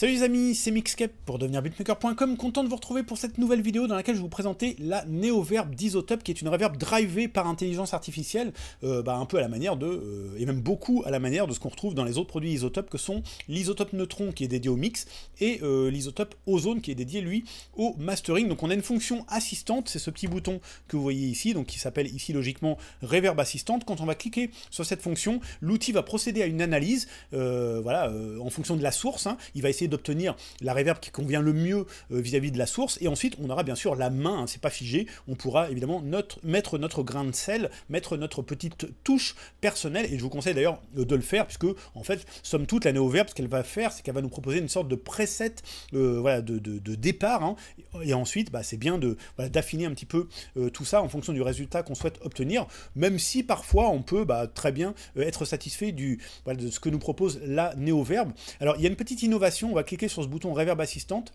Salut les amis, c'est MixCap pour devenir beatmaker.com, content de vous retrouver pour cette nouvelle vidéo dans laquelle je vais vous présenter la Neoverb d'Isotope qui est une reverb drivée par intelligence artificielle, euh, bah, un peu à la manière de, euh, et même beaucoup à la manière de ce qu'on retrouve dans les autres produits Isotope que sont l'isotope neutron qui est dédié au mix et euh, l'isotope ozone qui est dédié lui au mastering. Donc on a une fonction assistante, c'est ce petit bouton que vous voyez ici, donc qui s'appelle ici logiquement reverb assistante. Quand on va cliquer sur cette fonction, l'outil va procéder à une analyse, voilà, en fonction de la source, hein. il va essayer d'obtenir la réverb qui convient le mieux euh, vis-à-vis de la source, et ensuite on aura bien sûr la main, hein, c'est pas figé, on pourra évidemment notre, mettre notre grain de sel, mettre notre petite touche personnelle, et je vous conseille d'ailleurs euh, de le faire, puisque en fait, somme toute, la néo verbe ce qu'elle va faire, c'est qu'elle va nous proposer une sorte de preset euh, voilà, de, départ, hein. et ensuite bah, c'est bien d'affiner un petit peu tout ça en fonction du résultat qu'on souhaite obtenir, même si parfois on peut bah, très bien être satisfait du, de ce que nous propose la néo verbe Alors il y a une petite innovation on va cliquer sur ce bouton Reverb assistante.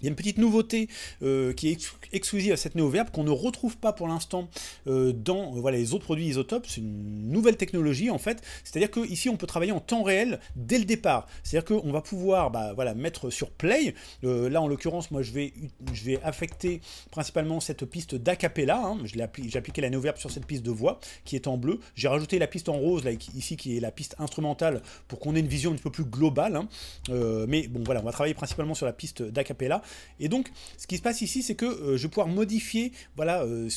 Il y a une petite nouveauté euh, qui est exclusive à cette néo-verbe qu'on ne retrouve pas pour l'instant euh, dans euh, voilà, les autres produits isotopes. C'est une nouvelle technologie en fait. C'est-à-dire qu'ici on peut travailler en temps réel dès le départ. C'est-à-dire qu'on va pouvoir bah, voilà, mettre sur play. là en l'occurrence, moi je vais, je vais affecter principalement cette piste d'acapella. Hein. J'ai appliqué la néo-verbe sur cette piste de voix qui est en bleu. J'ai rajouté la piste en rose ici qui est la piste instrumentale pour qu'on ait une vision un peu plus globale. Hein. mais bon voilà, on va travailler principalement sur la piste d'acapella. Et donc, ce qui se passe ici, c'est que euh, je vais pouvoir modifier, voilà, euh,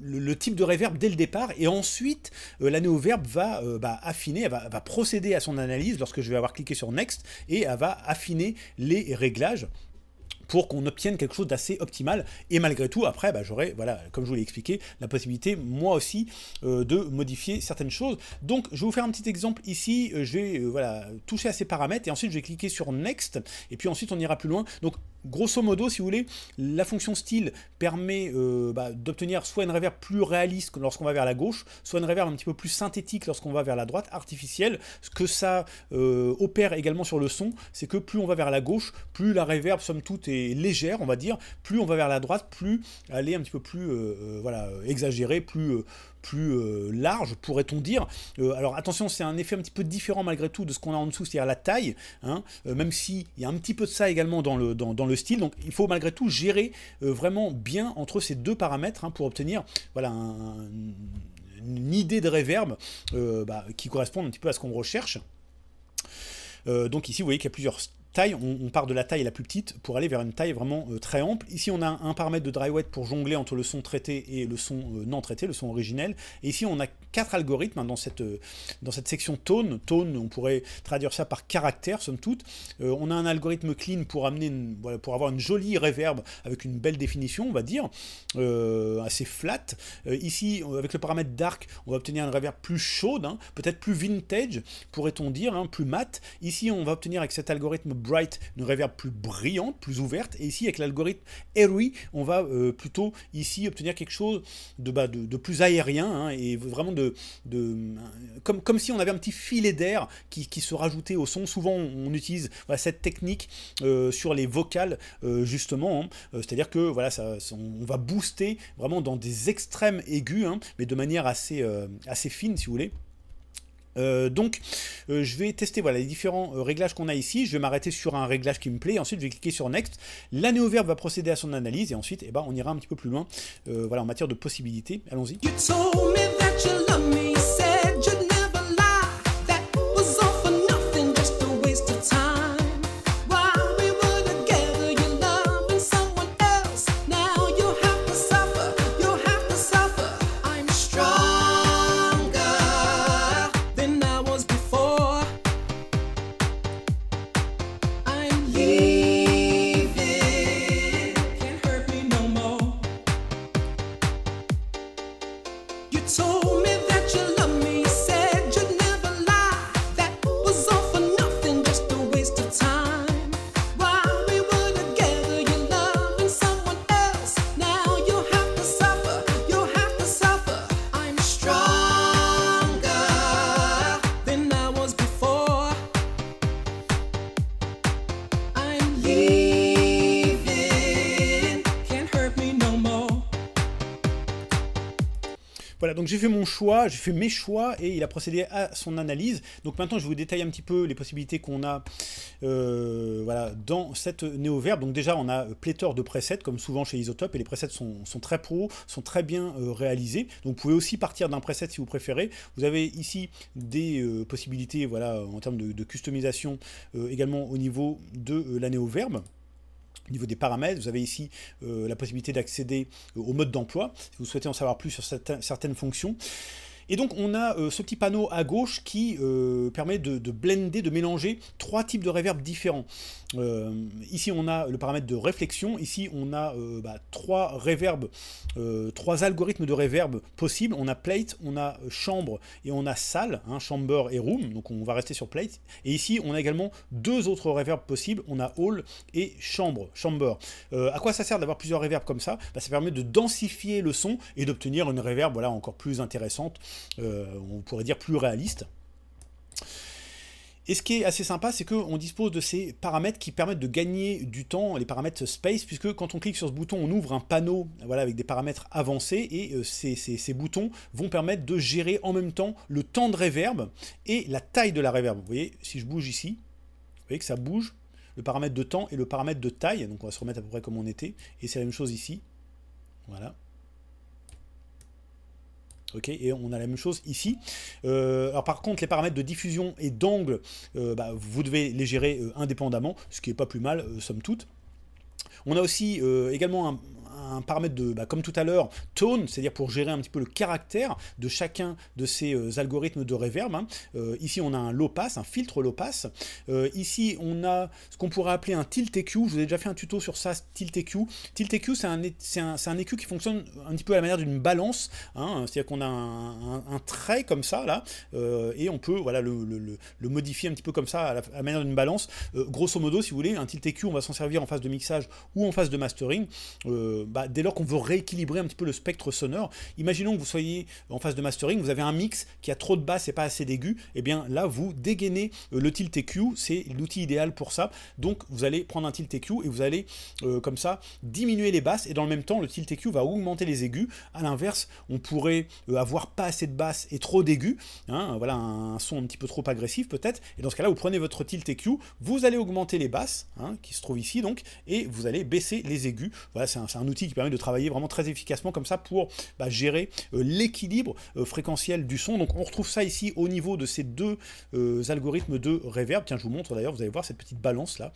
le, type de réverb dès le départ et ensuite euh, la verbe va euh, bah, affiner, elle va, procéder à son analyse lorsque je vais avoir cliqué sur Next et elle va affiner les réglages pour qu'on obtienne quelque chose d'assez optimal. Et malgré tout, après, bah, j'aurai, voilà, comme je vous l'ai expliqué, la possibilité, moi aussi, de modifier certaines choses. Donc, je vais vous faire un petit exemple ici. Je vais voilà, toucher à ces paramètres et ensuite, je vais cliquer sur Next. Et puis ensuite, on ira plus loin. Donc, grosso modo, si vous voulez, la fonction style permet euh, bah, d'obtenir soit une reverb plus réaliste lorsqu'on va vers la gauche, soit une reverb un petit peu plus synthétique lorsqu'on va vers la droite, artificielle. Ce que ça euh, opère également sur le son, c'est que plus on va vers la gauche, plus la reverb, somme toute, est légère, on va dire, plus on va vers la droite, plus elle est un petit peu plus euh, voilà, exagérée, plus plus large, pourrait-on dire. alors attention, c'est un effet un petit peu différent malgré tout de ce qu'on a en dessous, c'est-à-dire la taille, hein, même s'il y a un petit peu de ça également dans le, dans le style. Donc il faut malgré tout gérer euh, vraiment bien entre ces deux paramètres hein, pour obtenir voilà, une idée de réverb euh, bah, qui correspond un petit peu à ce qu'on recherche. Euh, donc ici, vous voyez qu'il y a plusieurs taille, on, part de la taille la plus petite pour aller vers une taille vraiment euh, très ample. Ici, on a un paramètre de dry wet pour jongler entre le son traité et le son euh, non traité, le son originel. Et ici, on a quatre algorithmes hein, dans, cette, euh, dans cette section tone. Tone, on pourrait traduire ça par caractère, somme toute. on a un algorithme clean pour, amener pour avoir une jolie réverb avec une belle définition, on va dire, assez flat. ici, avec le paramètre dark, on va obtenir une réverb plus chaude, hein, peut-être plus vintage, pourrait-on dire, hein, plus mat. Ici, on va obtenir avec cet algorithme bright, une reverb plus brillante, plus ouverte. Et ici, avec l'algorithme Airy, on va euh, plutôt ici obtenir quelque chose de, bah, de, plus aérien hein, et vraiment de, comme, si on avait un petit filet d'air qui, se rajoutait au son. Souvent, on utilise cette technique euh, sur les vocales euh, justement. Hein. C'est-à-dire que voilà, ça, on va booster vraiment dans des extrêmes aigus, hein, mais de manière assez, assez fine, si vous voulez. Euh, donc euh, je vais tester voilà, les différents euh, réglages qu'on a ici, je vais m'arrêter sur un réglage qui me plaît, ensuite je vais cliquer sur Next, la néo-verbe va procéder à son analyse et ensuite eh ben, on ira un petit peu plus loin voilà, en matière de possibilités, allons-y. donc j'ai fait mon choix, j'ai fait mes choix, et il a procédé à son analyse. Donc maintenant, je vous détaille un petit peu les possibilités qu'on a euh, voilà, dans cette néo-verbe. Donc déjà, on a pléthore de presets, comme souvent chez Isotope, et les presets sont, très pro, sont très bien euh, réalisés. Donc vous pouvez aussi partir d'un preset si vous préférez. Vous avez ici des euh, possibilités voilà, en termes de, customisation, également au niveau de la néo-verbe. Au niveau des paramètres, vous avez ici euh, la possibilité d'accéder euh, au mode d'emploi, si vous souhaitez en savoir plus sur certaines fonctions. Et donc on a euh, ce petit panneau à gauche qui permet de, de blender, de mélanger trois types de reverb différents. Euh, ici, on a le paramètre de réflexion. Ici, on a euh, bah, trois euh, trois algorithmes de reverb possibles. On a plate, on a chambre et on a salle, hein, chamber et room. Donc, on va rester sur plate. Et ici, on a également deux autres reverbs possibles. On a hall et chambre, chamber. à quoi ça sert d'avoir plusieurs reverbs comme ça bah, Ça permet de densifier le son et d'obtenir une reverb voilà, encore plus intéressante. on pourrait dire plus réaliste. Et ce qui est assez sympa, c'est qu'on dispose de ces paramètres qui permettent de gagner du temps, les paramètres space, puisque quand on clique sur ce bouton, on ouvre un panneau voilà, avec des paramètres avancés, et euh, ces, boutons vont permettre de gérer en même temps le temps de réverb et la taille de la réverb. Vous voyez, si je bouge ici, vous voyez que ça bouge, le paramètre de temps et le paramètre de taille, donc on va se remettre à peu près comme on était, et c'est la même chose ici, voilà et on a la même chose ici. Euh, alors par contre, les paramètres de diffusion et d'angle, euh, bah, vous devez les gérer euh, indépendamment, ce qui n'est pas plus mal, somme toute. On a aussi également un, un paramètre de, bah, comme tout à l'heure, tone, c'est-à-dire pour gérer un petit peu le caractère de chacun de ces euh, algorithmes de reverb. Hein. Euh, ici, on a un low pass, un filtre low pass. Euh, ici, on a ce qu'on pourrait appeler un tilt EQ. Je vous ai déjà fait un tuto sur ça, tilt EQ. Tilt EQ, c'est un, un, un, EQ qui fonctionne un petit peu à la manière d'une balance. Hein. C'est-à-dire qu'on a un, trait comme ça, là, et on peut voilà, le, modifier un petit peu comme ça à la, manière d'une balance. grosso modo, si vous voulez, un tilt EQ, on va s'en servir en phase de mixage ou en phase de mastering. Bah, bah, dès lors qu'on veut rééquilibrer un petit peu le spectre sonore, imaginons que vous soyez en phase de mastering, vous avez un mix qui a trop de basses et pas assez d'aigus, et eh bien là vous dégainez euh, le tilt EQ, c'est l'outil idéal pour ça. Donc vous allez prendre un tilt EQ et vous allez euh, comme ça diminuer les basses et dans le même temps le tilt EQ va augmenter les aigus. À l'inverse, on pourrait euh, avoir pas assez de basses et trop d'aigus, hein, voilà un, son un petit peu trop agressif peut-être. Et dans ce cas-là, vous prenez votre tilt EQ, vous allez augmenter les basses hein, qui se trouvent ici donc et vous allez baisser les aigus. Voilà, c'est un, un outil qui permet de travailler vraiment très efficacement comme ça pour bah, gérer euh, l'équilibre euh, fréquentiel du son. Donc on retrouve ça ici au niveau de ces deux euh, algorithmes de reverb. Tiens, je vous montre d'ailleurs, vous allez voir cette petite balance là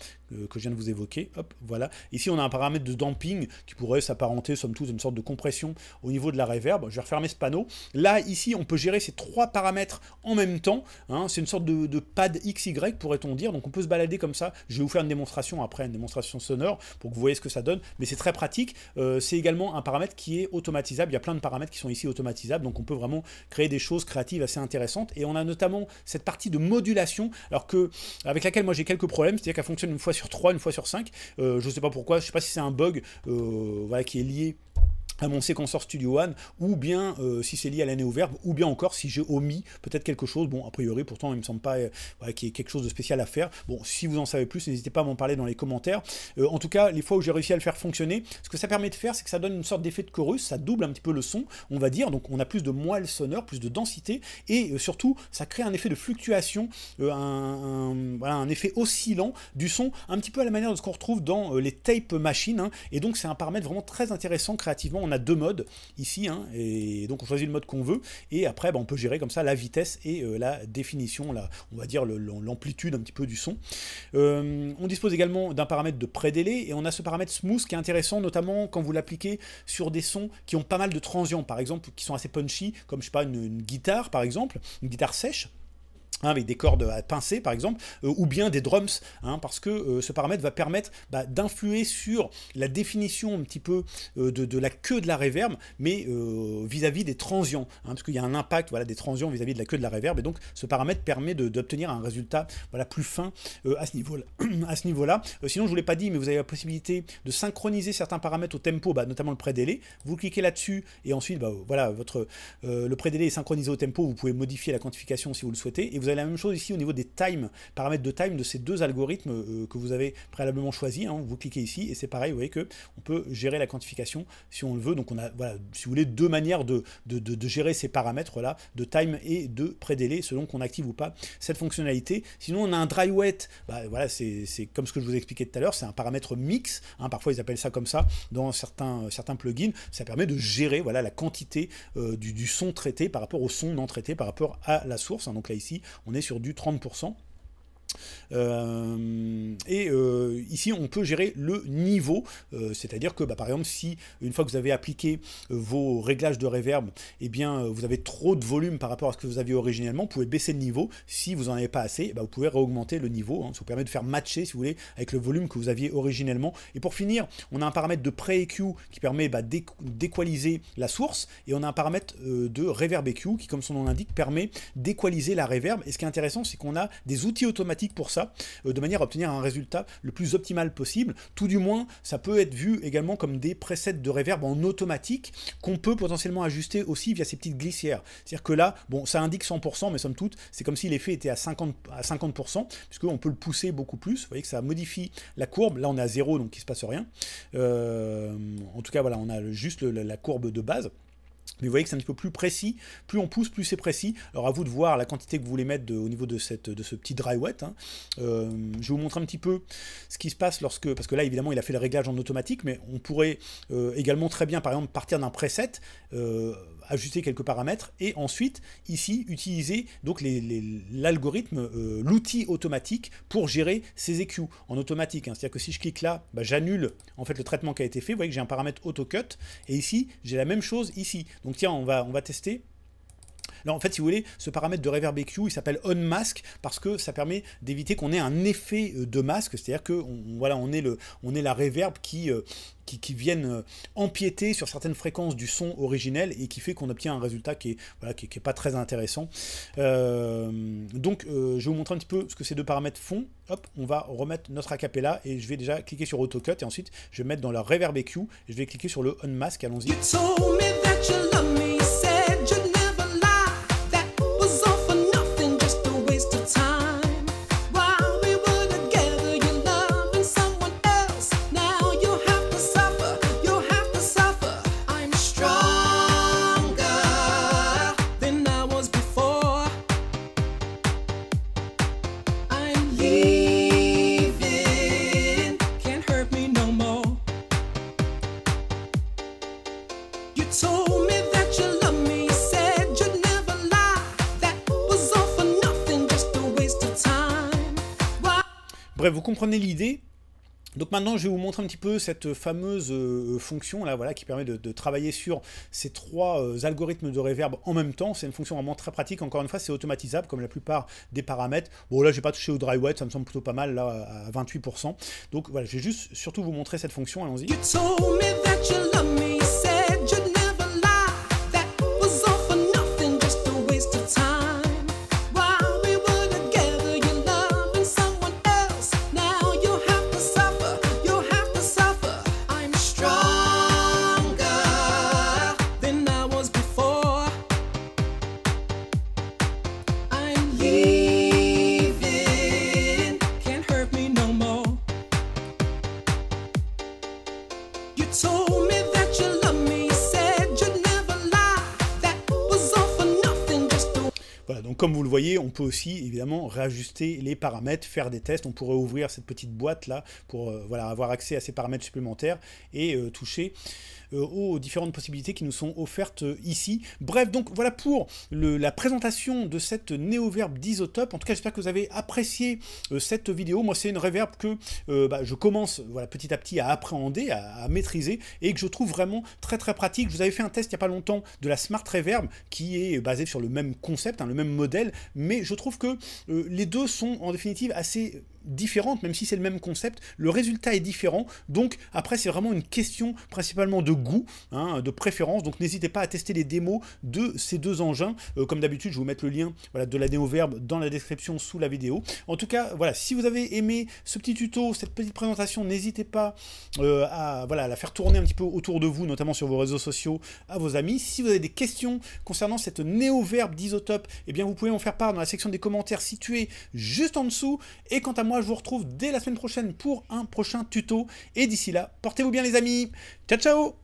que je viens de vous évoquer. Hop, voilà. Ici, on a un paramètre de damping qui pourrait s'apparenter, somme toute, à une sorte de compression au niveau de la reverb. Je vais refermer ce panneau. Là, ici, on peut gérer ces trois paramètres en même temps. Hein. C'est une sorte de, pad XY, pourrait-on dire. Donc on peut se balader comme ça. Je vais vous faire une démonstration après, une démonstration sonore, pour que vous voyez ce que ça donne. Mais c'est très pratique. Euh, c'est également un paramètre qui est automatisable. Il y a plein de paramètres qui sont ici automatisables, donc on peut vraiment créer des choses créatives assez intéressantes. Et on a notamment cette partie de modulation, alors que avec laquelle moi j'ai quelques problèmes, c'est-à-dire qu'elle fonctionne une fois sur 3, une fois sur 5. Euh, je ne sais pas pourquoi, je ne sais pas si c'est un bug euh, qui est lié à mon séquenceur Studio One, ou bien euh, si c'est lié à l'année au verbe, ou bien encore si j'ai omis peut-être quelque chose, bon a priori pourtant il me semble pas euh, qu'il y ait quelque chose de spécial à faire, bon si vous en savez plus n'hésitez pas à m'en parler dans les commentaires, euh, en tout cas les fois où j'ai réussi à le faire fonctionner, ce que ça permet de faire c'est que ça donne une sorte d'effet de chorus, ça double un petit peu le son, on va dire, donc on a plus de moelle sonore, plus de densité, et surtout ça crée un effet de fluctuation, un, effet oscillant du son, un petit peu à la manière de ce qu'on retrouve dans les tape machines, hein. et donc c'est un paramètre vraiment très intéressant créativement on a deux modes ici, hein, et donc on choisit le mode qu'on veut, et après bah, on peut gérer comme ça la vitesse et euh, la définition, on va dire l'amplitude un petit peu du son. Euh, on dispose également d'un paramètre de pré-délai, et on a ce paramètre smooth qui est intéressant, notamment quand vous l'appliquez sur des sons qui ont pas mal de transients, par exemple, qui sont assez punchy, comme je sais pas, une guitare par exemple, une guitare sèche, avec des cordes à pincer par exemple, euh, ou bien des drums, hein, parce que euh, ce paramètre va permettre bah, d'influer sur la définition un petit peu euh, de, la queue de la réverb mais vis-à-vis des transients, hein, parce qu'il y a un impact voilà, des transients vis-à-vis de la queue de la réverbe, et donc ce paramètre permet d'obtenir un résultat voilà, plus fin à ce niveau-là. niveau sinon, je ne vous l'ai pas dit, mais vous avez la possibilité de synchroniser certains paramètres au tempo, bah, notamment le pré pré-délai, Vous cliquez là-dessus, et ensuite, bah, voilà, votre, le prédélai est synchronisé au tempo, vous pouvez modifier la quantification si vous le souhaitez, et vous avez la même chose ici au niveau des times, paramètres de time de ces deux algorithmes euh, que vous avez préalablement choisi. Hein. Vous cliquez ici et c'est pareil, vous voyez que on peut gérer la quantification si on le veut. Donc on a, si vous voulez, deux manières de, gérer ces paramètres-là, de time et de prédélai, selon qu'on active ou pas cette fonctionnalité. Sinon, on a un dry wet, bah, voilà, c'est comme ce que je vous expliquais tout à l'heure, c'est un paramètre mix, hein. parfois ils appellent ça comme ça dans certains, certains plugins, ça permet de gérer voilà, la quantité euh, du, son traité par rapport au son non traité, par rapport à la source. Hein. Donc là ici, on est sur du 30%. Euh, et euh, ici, on peut gérer le niveau, euh, c'est-à-dire que bah, par exemple, si une fois que vous avez appliqué vos réglages de reverb, eh bien, vous avez trop de volume par rapport à ce que vous aviez originellement, vous pouvez baisser le niveau. Si vous n'en avez pas assez, bah, vous pouvez réaugmenter le niveau. Hein. Ça vous permet de faire matcher, si vous voulez, avec le volume que vous aviez originellement. Et pour finir, on a un paramètre de pré-EQ qui permet bah, d'équaliser la source et on a un paramètre de reverb EQ qui, comme son nom l'indique, permet d'équaliser la reverb. Et ce qui est intéressant, c'est qu'on a des outils automatiques pour euh, de manière à obtenir un résultat le plus optimal possible. Tout du moins, ça peut être vu également comme des presets de reverb en automatique qu'on peut potentiellement ajuster aussi via ces petites glissières. C'est-à-dire que là, bon, ça indique 100%, mais somme toute, c'est comme si l'effet était à 50%, à 50% puisqu'on peut le pousser beaucoup plus. Vous voyez que ça modifie la courbe. Là, on est à 0, donc il se passe rien. Euh, en tout cas, voilà, on a juste la courbe de base. Mais vous voyez que c'est un petit peu plus précis, plus on pousse, plus c'est précis. Alors à vous de voir la quantité que vous voulez mettre au niveau de, cette, de ce petit dry wet. Hein. Euh, je vais vous montrer un petit peu ce qui se passe lorsque, parce que là évidemment il a fait le réglage en automatique, mais on pourrait euh, également très bien par exemple partir d'un preset, euh, ajuster quelques paramètres et ensuite ici utiliser donc l'algorithme, l'outil automatique pour gérer ces EQ en automatique. Hein. C'est-à-dire que si je clique là, bah, j'annule en fait le traitement qui a été fait. Vous voyez que j'ai un paramètre autocut et ici j'ai la même chose ici. Donc tiens, on va, on va tester en fait, si vous voulez, ce paramètre de Reverb EQ, il s'appelle mask parce que ça permet d'éviter qu'on ait un effet euh, de masque, c'est-à-dire que voilà, on est, le, on est la reverb qui, vienne euh, qui, qui, viennent euh, empiéter sur certaines fréquences du son originel et qui fait qu'on obtient un résultat qui n'est voilà, qui, est pas très intéressant. donc je vais vous montrer un petit peu ce que ces deux paramètres font. Hop, on va remettre notre acapella et je vais déjà cliquer sur AutoCut et ensuite je vais mettre dans la Reverb EQ et je vais cliquer sur le Unmask. Allons-y. vous comprenez l'idée. Donc maintenant, je vais vous montrer un petit peu cette fameuse euh, fonction là, voilà, qui permet de, travailler sur ces trois euh, algorithmes de reverb en même temps. C'est une fonction vraiment très pratique. Encore une fois, c'est automatisable comme la plupart des paramètres. Bon là, je n'ai pas touché au dry wet, ça me semble plutôt pas mal là à 28%. Donc voilà, je vais juste surtout vous montrer cette fonction. Allons-y. comme vous le voyez, on peut aussi évidemment réajuster les paramètres, faire des tests. On pourrait ouvrir cette petite boîte là pour euh, voilà, avoir accès à ces paramètres supplémentaires et euh, toucher euh, aux différentes possibilités qui nous sont offertes euh, ici. Bref, donc voilà pour la présentation de cette néoverbe d'isotope. En tout cas, j'espère que vous avez apprécié euh, cette vidéo. Moi, c'est une réverbe que bah, je commence voilà, petit à petit à appréhender, à, maîtriser, et que je trouve vraiment très très pratique. Je vous avais fait un test il n'y a pas longtemps de la Smart Reverb, qui est basée sur le même concept, hein, le même modèle, mais je trouve que les deux sont en définitive assez différente, même si c'est le même concept, le résultat est différent. Donc après, c'est vraiment une question principalement de goût, hein, de préférence. Donc n'hésitez pas à tester les démos de ces deux engins. Euh, comme d'habitude, je vous mettre le lien voilà, de la néo verbe dans la description sous la vidéo. En tout cas, voilà, si vous avez aimé ce petit tuto, cette petite présentation, n'hésitez pas euh, à, voilà, la faire tourner un petit peu autour de vous, notamment sur vos réseaux sociaux, à vos amis. Si vous avez des questions concernant cette néo-verbe d'isotope, eh bien vous pouvez en faire part dans la section des commentaires située juste en dessous. Et quant à moi, je vous retrouve dès la semaine prochaine pour un prochain tuto. Et d'ici là, portez-vous bien les amis. Ciao, ciao